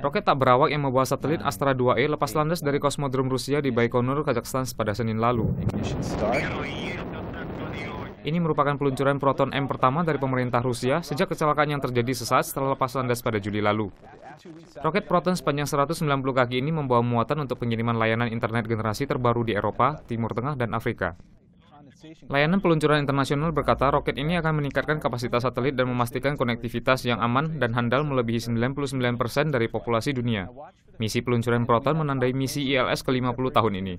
Roket tak berawak yang membawa satelit nah, Astra 2E lepas landas dari kosmodrom Rusia di Baikonur, Kazakhstan pada Senin lalu. Ini merupakan peluncuran Proton M pertama dari pemerintah Rusia sejak kecelakaan yang terjadi sesaat setelah lepas landas pada Juli lalu. Roket Proton sepanjang 190 kaki ini membawa muatan untuk pengiriman layanan internet generasi terbaru di Eropa, Timur Tengah, dan Afrika. Layanan peluncuran internasional berkata roket ini akan meningkatkan kapasitas satelit dan memastikan konektivitas yang aman dan handal melebihi 99% dari populasi dunia. Misi peluncuran Proton menandai misi ILS ke-50 tahun ini.